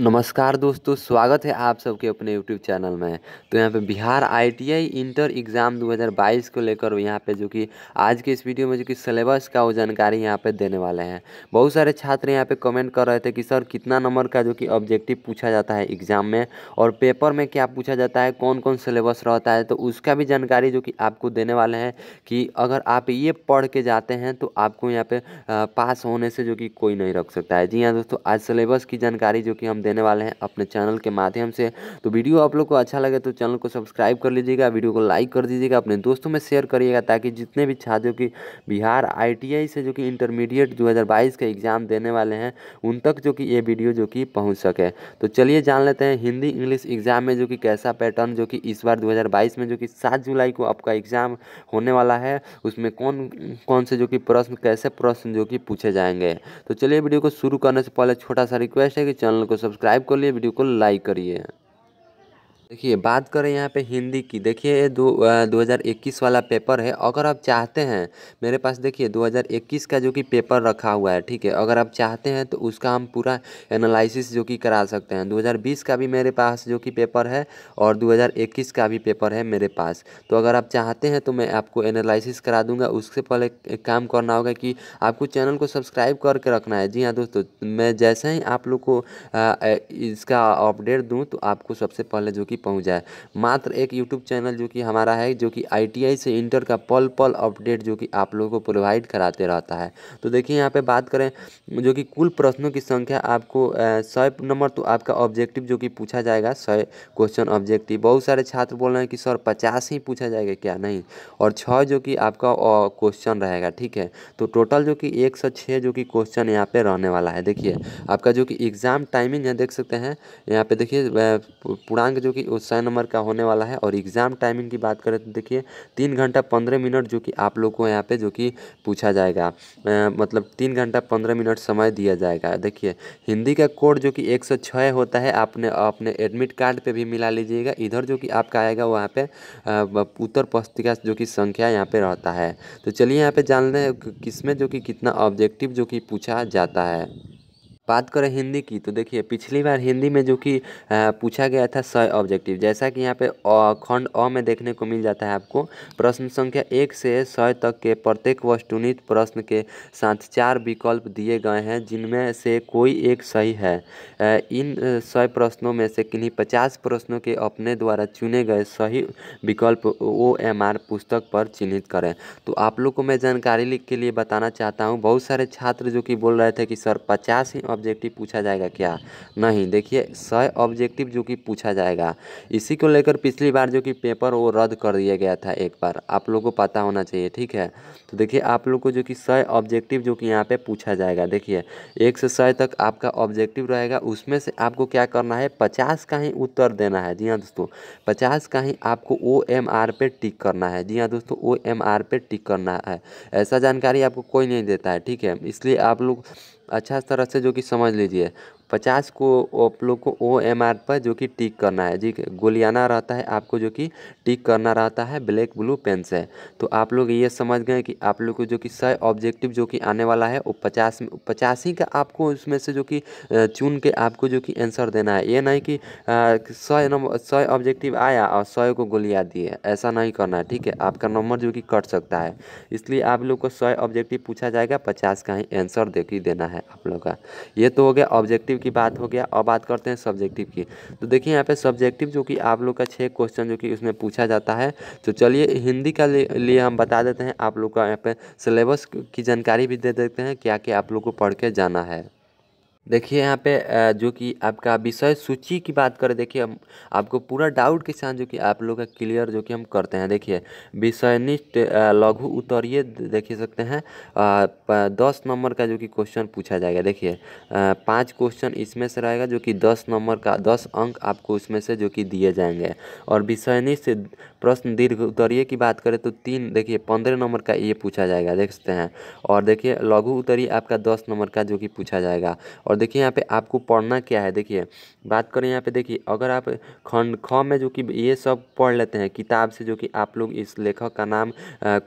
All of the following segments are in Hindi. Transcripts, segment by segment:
नमस्कार दोस्तों स्वागत है आप सबके अपने यूट्यूब चैनल में तो यहाँ पे बिहार आईटीआई इंटर एग्ज़ाम 2022 को लेकर यहाँ पे जो कि आज के इस वीडियो में जो कि सिलेबस का वो जानकारी यहाँ पे देने वाले हैं बहुत सारे छात्र यहाँ पे कमेंट कर रहे थे कि सर कितना नंबर का जो कि ऑब्जेक्टिव पूछा जाता है एग्ज़ाम में और पेपर में क्या पूछा जाता है कौन कौन सिलेबस रहता है तो उसका भी जानकारी जो कि आपको देने वाले हैं कि अगर आप ये पढ़ के जाते हैं तो आपको यहाँ पर पास होने से जो कि कोई नहीं रख सकता है जी हाँ दोस्तों आज सिलेबस की जानकारी जो कि हम देने वाले हैं अपने चैनल के माध्यम से तो वीडियो आप लोग को अच्छा लगे तो चैनल को सब्सक्राइब कर लीजिएगा वीडियो को लाइक कर दीजिएगा अपने दोस्तों में शेयर करिएगा ताकि जितने भी छात्रों की बिहार आई से जो कि इंटरमीडिएट दो का एग्ज़ाम देने वाले हैं उन तक जो कि ये वीडियो जो कि पहुँच सके तो चलिए जान लेते हैं हिंदी इंग्लिश एग्ज़ाम में जो कि कैसा पैटर्न जो कि इस बार दो में जो कि सात जुलाई को आपका एग्ज़ाम होने वाला है उसमें कौन कौन से जो कि प्रश्न कैसे प्रश्न जो कि पूछे जाएंगे तो चलिए वीडियो को शुरू करने से पहले छोटा सा रिक्वेस्ट है कि चैनल को सब्सक्राइब सब्सक्राइब कर लिए वीडियो को लाइक करिए देखिए बात करें यहाँ पे हिंदी की देखिए ये दो हज़ार इक्कीस वाला पेपर है अगर आप चाहते हैं मेरे पास देखिए 2021 का जो कि पेपर रखा हुआ है ठीक है अगर आप चाहते हैं तो उसका हम पूरा एनालिसिस जो कि करा सकते हैं 2020 का भी मेरे पास जो कि पेपर है और 2021 का भी पेपर है मेरे पास तो अगर आप चाहते हैं तो मैं आपको एनालिसिस करा दूँगा उससे पहले एक काम करना होगा कि आपको चैनल को सब्सक्राइब करके रखना है जी हाँ दोस्तों मैं जैसे ही आप लोग को इसका अपडेट दूँ तो आपको सबसे पहले जो कि जल्दी पहुंच जाए मात्र एक यूट्यूब चैनल जो कि हमारा है जो कि आई से इंटर का पल पल अपडेट जो कि आप लोगों को प्रोवाइड कराते रहता है तो देखिए यहाँ पर बात करें जो कि कुल प्रश्नों की संख्या आपको सौ नंबर तो आपका ऑब्जेक्टिव जो कि पूछा जाएगा सौ क्वेश्चन ऑब्जेक्टिव बहुत सारे छात्र बोल रहे हैं कि सर पचास ही पूछा जाएगा क्या नहीं और छः जो कि आपका क्वेश्चन रहेगा ठीक है तो टोटल जो कि एक सौ छः जो कि क्वेश्चन यहाँ पे रहने वाला है देखिए आपका जो कि एग्ज़ाम टाइमिंग है देख सकते हैं यहाँ पे देखिए पूर्णांक जो कि वो सौ नंबर का होने वाला है और एग्ज़ाम टाइमिंग की बात करें तो देखिए तीन घंटा पंद्रह मिनट जो कि आप लोग को यहाँ पे जो कि पूछा जाएगा आ, मतलब तीन घंटा पंद्रह मिनट समय दिया जाएगा देखिए हिंदी का कोड जो कि एक सौ छः होता है आपने अपने एडमिट कार्ड पर भी मिला लीजिएगा इधर जो कि आपका आएगा वहाँ पर उत्तर पुस्तिका जो कि संख्या यहाँ पर रहता है तो चलिए यहाँ पर जान लें किसमें जो कि कितना ऑब्जेक्टिव जो कि पूछा जाता है बात करें हिंदी की तो देखिए पिछली बार हिंदी में जो कि पूछा गया था सय ऑब्जेक्टिव जैसा कि यहाँ पे खंड अ में देखने को मिल जाता है आपको प्रश्न संख्या एक से सय तक के प्रत्येक वस्तुनित प्रश्न के साथ चार विकल्प दिए गए हैं जिनमें से कोई एक सही है इन सय प्रश्नों में से किन्हीं पचास प्रश्नों के अपने द्वारा चुने गए सही विकल्प ओ एम आर पुस्तक पर चिन्हित करें तो आप लोग को मैं जानकारी के लिए बताना चाहता हूँ बहुत सारे छात्र जो कि बोल रहे थे कि सर पचास ही ऑब्जेक्टिव पूछा जाएगा क्या नहीं देखिए सह ऑब्जेक्टिव जो कि पूछा जाएगा इसी को लेकर पिछली बार जो कि पेपर वो रद्द कर दिया गया था एक बार आप लोग को पता होना चाहिए ठीक है तो देखिए आप लोग को जो कि सह ऑब्जेक्टिव जो कि यहाँ पर पूछा जाएगा देखिए एक से सय तक आपका ऑब्जेक्टिव रहेगा उसमें से आपको क्या करना है पचास का ही उत्तर देना है जी हाँ दोस्तों पचास का ही आपको ओ एम आर पे टिक करना है जी हाँ दोस्तों ओ एम आर पे टिक करना है ऐसा जानकारी आपको कोई नहीं देता है ठीक है इसलिए आप लोग अच्छा तरह से जो कि समझ लीजिए पचास को आप लोग को ओ एम आर पर जो कि टिक करना है जी गोलियाना रहता है आपको जो कि टिक करना रहता है ब्लैक ब्लू पेन से तो आप लोग ये समझ गए कि आप लोग को जो कि सही ऑब्जेक्टिव जो कि आने वाला है वो पचास पचास ही का आपको उसमें से जो कि चुन के आपको जो कि आंसर देना है ये नहीं कि सौ नंबर सौ ऑब्जेक्टिव आया और सौ को गोलिया दिए ऐसा नहीं करना है ठीक है आपका नंबर जो कि कट सकता है इसलिए आप लोग को सौ ऑब्जेक्टिव पूछा जाएगा पचास का ही आंसर दे देना है आप लोग का ये तो हो गया ऑब्जेक्टिव ऑब्जेक्टिव की बात हो गया और बात करते हैं सब्जेक्टिव की तो देखिए यहाँ पे सब्जेक्टिव जो कि आप लोग का छः क्वेश्चन जो कि उसमें पूछा जाता है तो चलिए हिंदी का लिए हम बता देते हैं आप लोग का यहाँ पे सिलेबस की जानकारी भी दे देते हैं क्या क्या आप लोग को पढ़ के जाना है देखिए यहाँ पे जो कि आपका विषय सूची की बात करें देखिए हम आपको पूरा डाउट के साथ जो कि आप लोग का क्लियर जो कि हम करते हैं देखिए विषयनिष्ठ लघु उत्तरीय देख सकते हैं दस नंबर का जो कि क्वेश्चन पूछा जाएगा देखिए पांच क्वेश्चन इसमें से रहेगा जो कि दस नंबर का दस अंक आपको उसमें से जो कि दिए जाएंगे और विषयनिष्ठ प्रश्न दीर्घ उत्तरीय की बात करें तो तीन देखिए पंद्रह नंबर का ये पूछा जाएगा देख सकते हैं और देखिए लघु उत्तरीय आपका दस नंबर का जो कि पूछा जाएगा और देखिए यहाँ पे आपको पढ़ना क्या है देखिए बात करें यहाँ पे देखिए अगर आप खंड ख में जो कि ये सब पढ़ लेते हैं किताब से जो कि आप लोग इस लेखक का नाम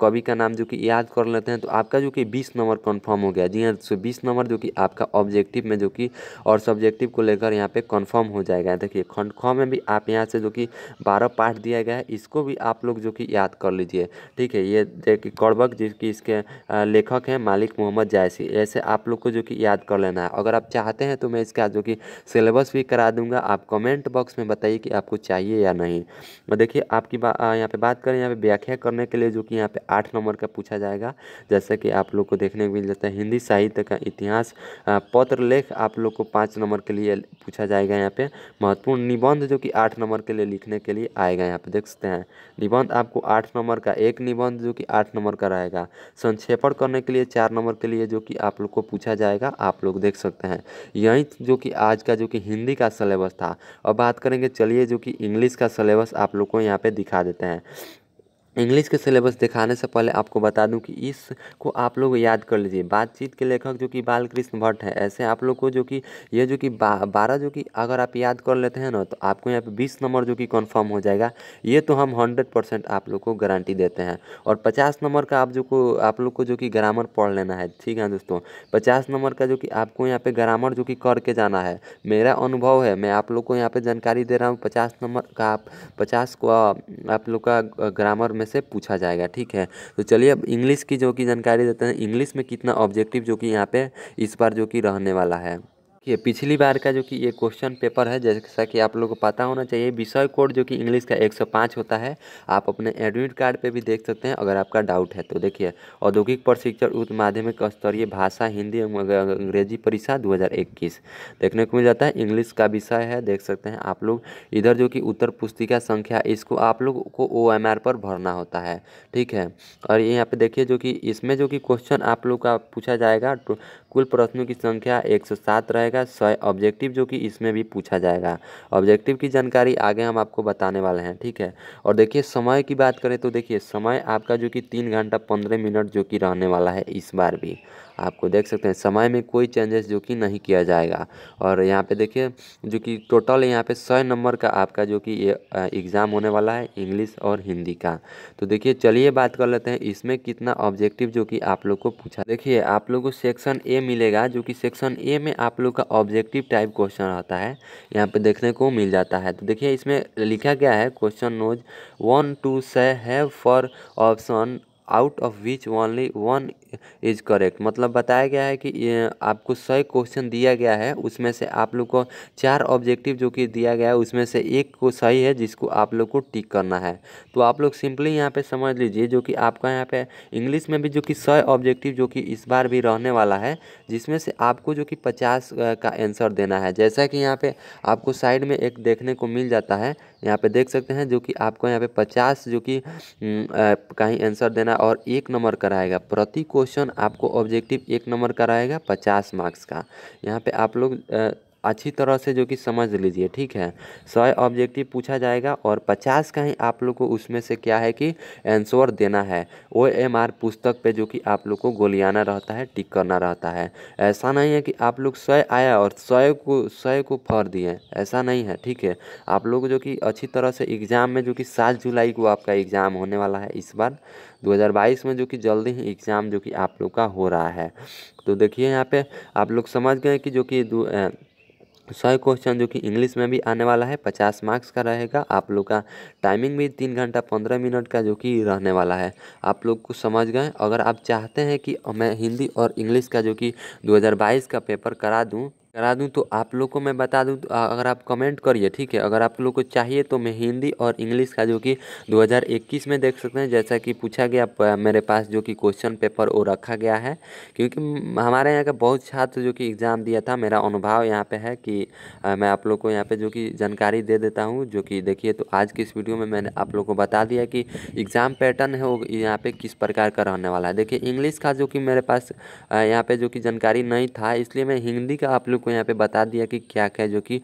कवि का नाम जो कि याद कर लेते हैं तो आपका जो कि बीस नंबर कन्फर्म हो गया जी हाँ सो बीस नंबर जो कि आपका ऑब्जेक्टिव में जो कि और सब्जेक्टिव को लेकर यहाँ पर कन्फर्म हो जाएगा देखिए खंड ख में भी आप यहाँ से जो कि बारह पार्ट दिया गया है इसको भी आप लोग जो कि याद कर लीजिए ठीक है ये देखिए कड़बक जिसकी इसके लेखक हैं मालिक मोहम्मद जायसी ऐसे आप लोग को जो कि याद कर लेना है अगर आप चाहते हैं तो मैं इसका जो कि सिलेबस भी करा दूंगा आप कमेंट बॉक्स में बताइए कि आपको चाहिए या नहीं देखिए आपकी बात यहाँ पे बात करें यहाँ पे व्याख्या करने के लिए जो कि यहाँ पे आठ नंबर का पूछा जाएगा जैसे कि आप लोग को देखने को मिल जाता है हिंदी साहित्य का इतिहास पत्र लेख आप लोग को पाँच नंबर के लिए पूछा जाएगा यहाँ पे महत्वपूर्ण निबंध जो कि आठ नंबर के लिए लिखने के लिए आएगा यहाँ पे देख सकते हैं निबंध आपको आठ नंबर का एक निबंध जो कि आठ नंबर का रहेगा संक्षेपण करने के लिए चार नंबर के लिए जो कि आप लोग को पूछा जाएगा आप लोग देख सकते हैं यही जो कि आज का जो कि हिंदी का सलेबस था अब बात करेंगे चलिए जो कि इंग्लिश का सलेबस आप लोग को यहाँ पर दिखा देते हैं इंग्लिश के सिलेबस दिखाने से पहले आपको बता दूं कि इसको आप लोग याद कर लीजिए बातचीत के लेखक जो कि बालकृष्ण भट्ट है ऐसे आप लोग को जो कि ये जो कि बारह जो कि अगर आप याद कर लेते हैं ना तो आपको यहाँ पे बीस नंबर जो कि कंफर्म हो जाएगा ये तो हम हंड्रेड परसेंट आप लोग को गारंटी देते हैं और पचास नंबर का आप जो को आप लोग को जो कि ग्रामर पढ़ लेना है ठीक है दोस्तों पचास नंबर का जो कि आपको यहाँ पर ग्रामर जो कि करके जाना है मेरा अनुभव है मैं आप लोग को यहाँ पर जानकारी दे रहा हूँ पचास नंबर का आप पचास को आप लोग का ग्रामर में से पूछा जाएगा ठीक है तो चलिए अब इंग्लिश की जो कि जानकारी देते हैं इंग्लिश में कितना ऑब्जेक्टिव जो कि यहाँ पे इस बार जो कि रहने वाला है देखिए पिछली बार का जो कि ये क्वेश्चन पेपर है जैसा कि आप लोगों को पता होना चाहिए विषय कोड जो कि इंग्लिश का 105 होता है आप अपने एडमिट कार्ड पे भी देख सकते हैं अगर आपका डाउट है तो देखिए औद्योगिक प्रशिक्षण उच्च माध्यमिक स्तरीय भाषा हिंदी एवं अंग्रेजी परीक्षा 2021 देखने को मिल जाता है इंग्लिश का विषय है देख सकते हैं आप लोग इधर जो कि उत्तर पुस्तिका संख्या इसको आप लोग को ओ पर भरना होता है ठीक है और यहाँ पर देखिए जो कि इसमें जो कि क्वेश्चन आप लोग का पूछा जाएगा कुल प्रश्नों की संख्या एक रहेगा रहेगा सौ ऑब्जेक्टिव जो कि इसमें भी पूछा जाएगा ऑब्जेक्टिव की जानकारी आगे हम आपको बताने वाले हैं ठीक है और देखिए समय की बात करें तो देखिए समय आपका जो कि तीन घंटा पंद्रह मिनट जो कि रहने वाला है इस बार भी आपको देख सकते हैं समय में कोई चेंजेस जो कि नहीं किया जाएगा और यहाँ पे देखिए जो कि टोटल यहाँ पे सौ नंबर का आपका जो कि एग्ज़ाम होने वाला है इंग्लिश और हिंदी का तो देखिए चलिए बात कर लेते हैं इसमें कितना ऑब्जेक्टिव जो कि आप लोग को पूछा देखिए आप लोग को सेक्शन ए मिलेगा जो कि सेक्शन ए में आप लोग का ऑब्जेक्टिव टाइप क्वेश्चन रहता है यहाँ पर देखने को मिल जाता है तो देखिए इसमें लिखा गया है क्वेश्चन नोज वन टू से have four option out of which only one is correct मतलब बताया गया है कि आपको सही क्वेश्चन दिया गया है उसमें से आप लोग को चार ऑब्जेक्टिव जो कि दिया गया है उसमें से एक को सही है जिसको आप लोग को टिक करना है तो आप लोग सिंपली यहाँ पे समझ लीजिए जो कि आपका यहाँ पे इंग्लिश में भी जो कि सौ ऑब्जेक्टिव जो कि इस बार भी रहने वाला है जिसमें से आपको जो कि पचास का आंसर देना है जैसा कि यहाँ पर आपको साइड में एक देखने को मिल जाता है यहाँ पे देख सकते हैं जो कि आपको यहाँ पे पचास जो कि हम्म, कहीं आंसर देना और एक नंबर कराएगा प्रति क्वेश्चन आपको ऑब्जेक्टिव एक नंबर कराएगा पचास मार्क्स का यहाँ पे आप लोग अच्छी तरह से जो कि समझ लीजिए ठीक है सौ ऑब्जेक्टिव पूछा जाएगा और पचास का ही आप लोग को उसमें से क्या है कि एंसोर देना है ओ एम आर पुस्तक पे जो कि आप लोग को गोलियाना रहता है टिक करना रहता है ऐसा नहीं है कि आप लोग सौ आया और सौ को सौ को फर दिए ऐसा नहीं है ठीक है आप लोग जो कि अच्छी तरह से एग्ज़ाम में जो कि सात जुलाई को आपका एग्ज़ाम होने वाला है इस बार 2022 में जो कि जल्दी ही एग्ज़ाम जो कि आप लोग का हो रहा है तो देखिए यहाँ पे आप लोग समझ गए कि जो कि सौ क्वेश्चन जो कि इंग्लिश में भी आने वाला है पचास मार्क्स का रहेगा आप लोग का टाइमिंग भी तीन घंटा पंद्रह मिनट का जो कि रहने वाला है आप लोग को समझ गए अगर आप चाहते हैं कि मैं हिंदी और इंग्लिश का जो कि 2022 का पेपर करा दूं करा दूँ तो आप लोग को मैं बता दूँ तो अगर आप कमेंट करिए ठीक है अगर आप लोग को चाहिए तो मैं हिंदी और इंग्लिश का जो कि 2021 में देख सकते हैं जैसा कि पूछा गया मेरे पास जो कि क्वेश्चन पेपर वो रखा गया है क्योंकि हमारे यहाँ का बहुत छात्र जो कि एग्ज़ाम दिया था मेरा अनुभव यहाँ पर है कि मैं आप लोग को यहाँ पर जो कि जानकारी दे देता हूँ जो कि देखिए तो आज की इस वीडियो में मैंने आप लोग को बता दिया कि एग्ज़ाम पैटर्न है वो यहाँ पर किस प्रकार का रहने वाला है देखिए इंग्लिश का जो कि मेरे पास यहाँ पर जो कि जानकारी नहीं था इसलिए मैं हिंदी का आप लोग आपको यहाँ पे बता दिया कि क्या क्या जो कि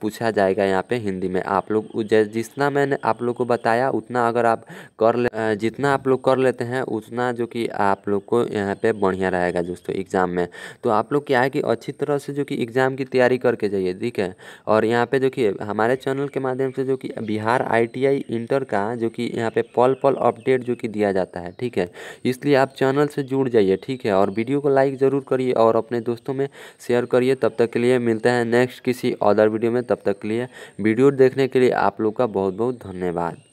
पूछा जाएगा यहाँ पे हिंदी में आप लोग जितना मैंने आप लोग को बताया उतना अगर आप कर ले जितना आप लोग कर लेते हैं उतना जो कि आप लोग को यहाँ पे बढ़िया रहेगा दोस्तों एग्ज़ाम में तो आप लोग क्या है कि अच्छी तरह से जो कि एग्ज़ाम की तैयारी करके जाइए ठीक है और यहाँ पे जो कि हमारे चैनल के माध्यम से जो कि बिहार आई इंटर का जो कि यहाँ पे पल पल अपडेट जो कि दिया जाता है ठीक है इसलिए आप चैनल से जुड़ जाइए ठीक है और वीडियो को लाइक ज़रूर करिए और अपने दोस्तों में शेयर करिए तब तक के लिए मिलते हैं नेक्स्ट किसी अदर वीडियो में तब तक के लिए वीडियो देखने के लिए आप लोग का बहुत बहुत धन्यवाद